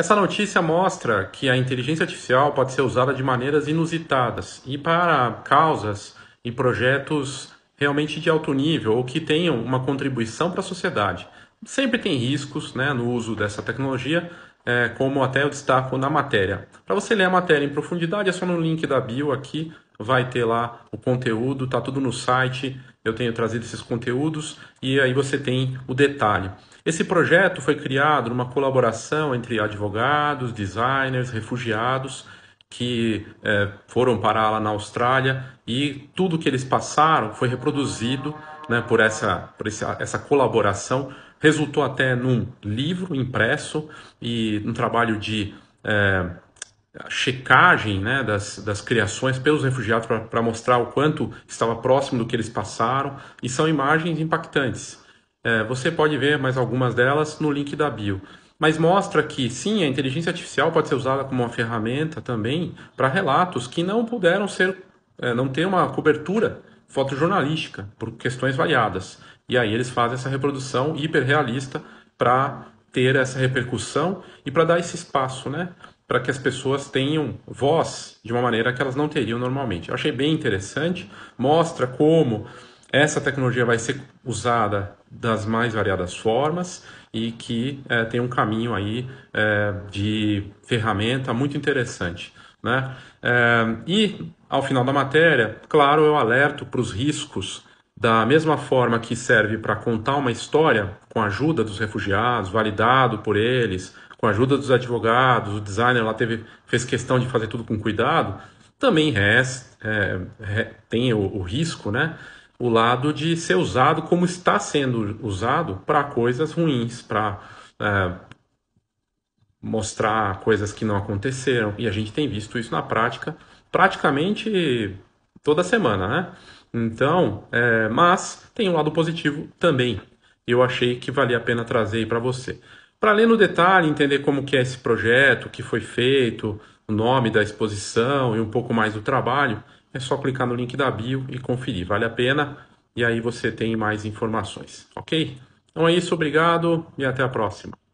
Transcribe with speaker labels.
Speaker 1: Essa notícia mostra que a inteligência artificial pode ser usada de maneiras inusitadas e para causas e projetos realmente de alto nível ou que tenham uma contribuição para a sociedade. Sempre tem riscos né, no uso dessa tecnologia, é, como até eu destaco na matéria. Para você ler a matéria em profundidade, é só no link da bio aqui, vai ter lá o conteúdo, tá tudo no site. Eu tenho trazido esses conteúdos e aí você tem o detalhe. Esse projeto foi criado numa colaboração entre advogados, designers, refugiados que é, foram parar lá na Austrália e tudo que eles passaram foi reproduzido né, por, essa, por essa, essa colaboração. Resultou até num livro impresso e um trabalho de é, checagem né, das, das criações pelos refugiados para mostrar o quanto estava próximo do que eles passaram. E são imagens impactantes. É, você pode ver mais algumas delas no link da bio mas mostra que sim, a inteligência artificial pode ser usada como uma ferramenta também para relatos que não puderam ser, é, não ter uma cobertura fotojornalística por questões variadas. E aí eles fazem essa reprodução hiperrealista para ter essa repercussão e para dar esse espaço, né, para que as pessoas tenham voz de uma maneira que elas não teriam normalmente. Eu achei bem interessante, mostra como essa tecnologia vai ser usada das mais variadas formas e que é, tem um caminho aí é, de ferramenta muito interessante. Né? É, e, ao final da matéria, claro, eu alerto para os riscos da mesma forma que serve para contar uma história com a ajuda dos refugiados, validado por eles, com a ajuda dos advogados, o designer lá teve, fez questão de fazer tudo com cuidado, também res, é, tem o, o risco né, o lado de ser usado como está sendo usado para coisas ruins, para é, mostrar coisas que não aconteceram. E a gente tem visto isso na prática praticamente toda semana, né? Então, é, mas tem um lado positivo também. Eu achei que valia a pena trazer para você para ler no detalhe, entender como que é esse projeto, o que foi feito, o nome da exposição e um pouco mais do trabalho, é só clicar no link da bio e conferir. Vale a pena e aí você tem mais informações, ok? Então é isso, obrigado e até a próxima.